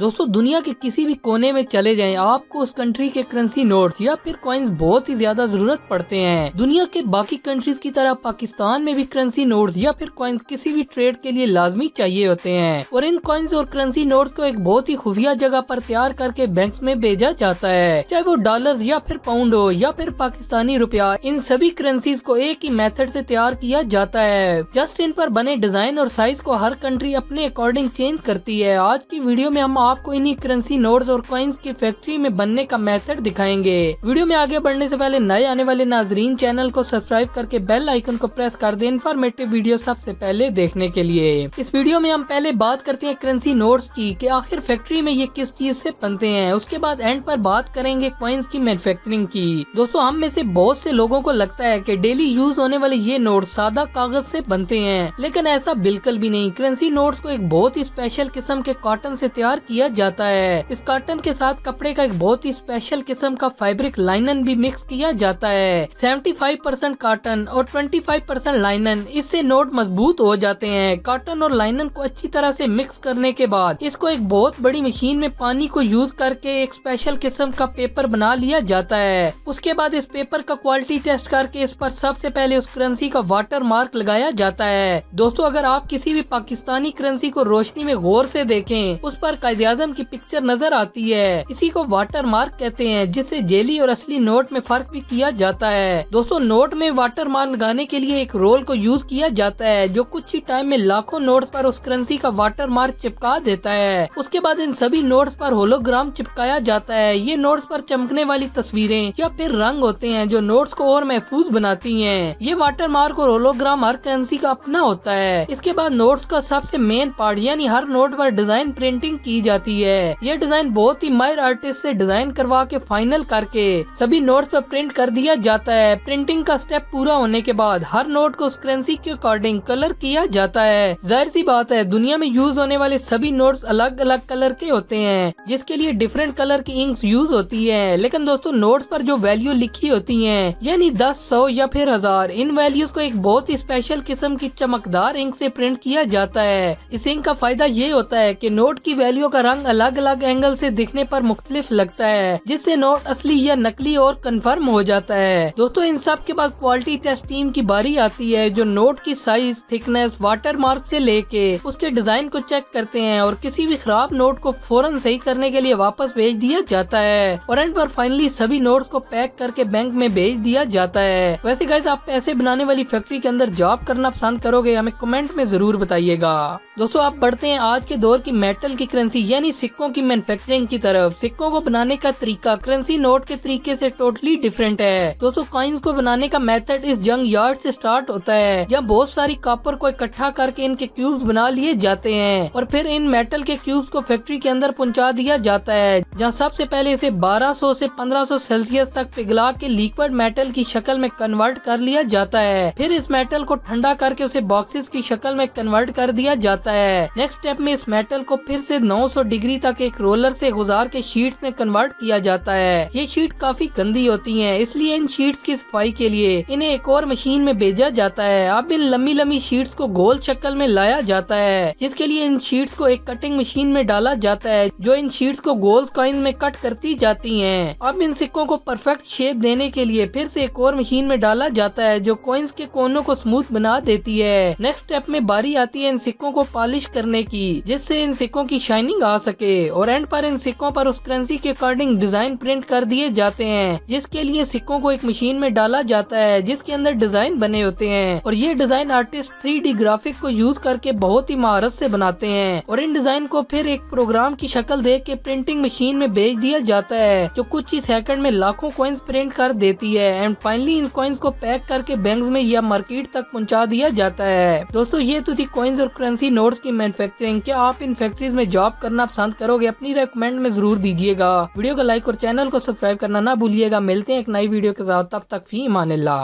दोस्तों दुनिया के किसी भी कोने में चले जाएं आपको उस कंट्री के करेंसी नोट्स या फिर कॉइन्स बहुत ही ज्यादा जरूरत पड़ते हैं दुनिया के बाकी कंट्रीज की तरह पाकिस्तान में भी करेंसी नोट्स या फिर कॉइन्स किसी भी ट्रेड के लिए लाजमी चाहिए होते हैं और इन कॉइन्स और करेंसी नोट्स को एक बहुत ही खुफिया जगह पर तैयार करके बैंक में भेजा जाता है चाहे वो डॉलर या फिर पाउंड हो या फिर पाकिस्तानी रुपया इन सभी करेंसीज को एक ही मेथड से तैयार किया जाता है जस्ट इन पर बने डिजाइन और साइज को हर कंट्री अपने अकॉर्डिंग चेंज करती है आज की वीडियो में हम आपको इन्हीं करेंसी नोट्स और कॉइन्स की फैक्ट्री में बनने का मेथड दिखाएंगे वीडियो में आगे बढ़ने से पहले नए आने वाले नाजरीन चैनल को सब्सक्राइब करके बेल आइकन को प्रेस कर दे इन्फॉर्मेटिव वीडियो सबसे पहले देखने के लिए इस वीडियो में हम पहले बात करते हैं करेंसी नोट्स की कि आखिर फैक्ट्री में ये किस चीज ऐसी बनते हैं उसके बाद एंड आरोप बात करेंगे कॉइन्स की मैनुफेक्चरिंग की दोस्तों हम में ऐसी बहुत से लोगों को लगता है की डेली यूज होने वाले ये नोट सादा कागज ऐसी बनते हैं लेकिन ऐसा बिल्कुल भी नहीं करेंसी नोट्स को एक बहुत ही स्पेशल किस्म के कॉटन से तैयार किया किया जाता है इस कार्टन के साथ कपड़े का एक बहुत ही स्पेशल किस्म का फैब्रिक लाइनन भी मिक्स किया जाता है 75 परसेंट कार्टन और 25 परसेंट लाइनन इससे नोट मजबूत हो जाते हैं कार्टन और लाइनन को अच्छी तरह से मिक्स करने के बाद इसको एक बहुत बड़ी मशीन में पानी को यूज करके एक स्पेशल किस्म का पेपर बना लिया जाता है उसके बाद इस पेपर का क्वालिटी टेस्ट करके इस पर सबसे पहले उस करेंसी का वाटर मार्क लगाया जाता है दोस्तों अगर आप किसी भी पाकिस्तानी करेंसी को रोशनी में गौर से देखें उस पर कायदे आजम की पिक्चर नजर आती है इसी को वाटर मार्क कहते हैं जिससे जेली और असली नोट में फर्क भी किया जाता है दोस्तों नोट में वाटर मार्क लगाने के लिए एक रोल को यूज किया जाता है जो कुछ ही टाइम में लाखों नोट आरोप उस करेंसी का वाटर मार्क चिपका देता है उसके बाद इन सभी नोट आरोप होलोग्राम चिपकाया जाता है ये नोट आरोप चमकने वाली तस्वीरें या फिर रंग होते हैं जो नोट्स को और महफूज बनाती हैं। ये वाटर मार्क और होलोग्राम हर करेंसी का अपना होता है इसके बाद नोट्स का सबसे मेन पार्ट यानी हर नोट पर डिजाइन प्रिंटिंग की जाती जाती है ये डिजाइन बहुत ही माहिर आर्टिस्ट से डिजाइन करवा के फाइनल करके सभी नोट्स पर प्रिंट कर दिया जाता है प्रिंटिंग का स्टेप पूरा होने के बाद हर नोट को उस करेंसी के अकॉर्डिंग कलर किया जाता है जाहिर सी बात है दुनिया में यूज होने वाले सभी नोट अलग अलग कलर के होते हैं जिसके लिए डिफरेंट कलर की इंक यूज होती है लेकिन दोस्तों नोट पर जो वैल्यू लिखी होती है यानी दस सौ या फिर हजार इन वैल्यूज को एक बहुत ही स्पेशल किस्म की चमकदार इंक से प्रिंट किया जाता है इस इंक का फायदा ये होता है की नोट की वैल्यू का रंग अलग अलग एंगल से दिखने पर मुख्तलिफ लगता है जिससे नोट असली या नकली और कन्फर्म हो जाता है दोस्तों इन सब के बाद क्वालिटी टेस्ट टीम की बारी आती है जो नोट की साइज थिकनेस वाटर मार्क ऐसी लेके उसके डिजाइन को चेक करते हैं और किसी भी खराब नोट को फौरन सही करने के लिए वापस भेज दिया जाता है और एंड पर फाइनली सभी नोट को पैक करके बैंक में भेज दिया जाता है वैसे गाइज आप पैसे बनाने वाली फैक्ट्री के अंदर जॉब करना पसंद करोगे हमें कमेंट में जरूर बताइएगा दोस्तों आप बढ़ते हैं आज के दौर की मेटल की करेंसी यानी सिक्कों की मैन्युफैक्चरिंग की तरफ सिक्कों को बनाने का तरीका करेंसी नोट के तरीके से टोटली डिफरेंट है दोस्तों कॉइन्स को बनाने का मेथड इस जंग यार्ड से स्टार्ट होता है जहाँ बहुत सारी कॉपर को इकट्ठा करके इनके क्यूब्स बना लिए जाते हैं और फिर इन मेटल के क्यूब्स को फैक्ट्री के अंदर पहुँचा दिया जाता है जहाँ सबसे पहले इसे 1200 से सौ सेल्सियस तक पिघला के लिक्विड मेटल की शक्ल में कन्वर्ट कर लिया जाता है फिर इस मेटल को ठंडा करके उसे बॉक्सेस की शक्ल में कन्वर्ट कर दिया जाता है नेक्स्ट स्टेप में इस मेटल को फिर से 900 सौ डिग्री तक एक रोलर से गुजार के शीट में कन्वर्ट किया जाता है ये शीट काफी गंदी होती हैं इसलिए इन शीट्स की सफाई के लिए इन्हें एक और मशीन में भेजा जाता है अब इन लम्बी लम्बी शीट्स को गोल शक्ल में लाया जाता है जिसके लिए इन शीट्स को एक कटिंग मशीन में डाला जाता है जो इन शीट्स को गोल कॉइन में कट करती जाती है अब इन सिक्कों को परफेक्ट शेप देने के लिए फिर से एक और मशीन में डाला जाता है जो कॉइन्स के कोनों को स्मूथ बना देती है नेक्स्ट स्टेप में बारी आती है इन सिक्कों को पॉलिश करने की जिससे इन सिक्कों की शाइनिंग आ सके और एंड पर इन सिक्कों पर उस करेंसी के अकॉर्डिंग डिजाइन प्रिंट कर दिए जाते हैं जिसके लिए सिक्कों को एक मशीन में डाला जाता है जिसके अंदर डिजाइन बने होते हैं और ये डिजाइन आर्टिस्ट थ्री ग्राफिक को यूज करके बहुत ही महारत ऐसी बनाते हैं और इन डिजाइन को फिर एक प्रोग्राम की शक्ल दे के प्रिंटिंग मशीन में भेज दिया जाता है जो कुछ ही सेकंड में लाखों कॉइन्स प्रिंट कर देती है एंड फाइनली इन कॉइन्स को पैक करके बैंक में या मार्केट तक पहुंचा दिया जाता है दोस्तों ये तो थी कॉइन्स और करेंसी नोट्स की मैन्युफैक्चरिंग क्या आप इन फैक्ट्रीज में जॉब करना करना पसंद करोगे अपनी रिकमेंड में जरूर दीजिएगा वीडियो को लाइक और चैनल को सब्सक्राइब करना ना भूलिएगा मिलते हैं एक नई वीडियो के साथ तब तक फी ला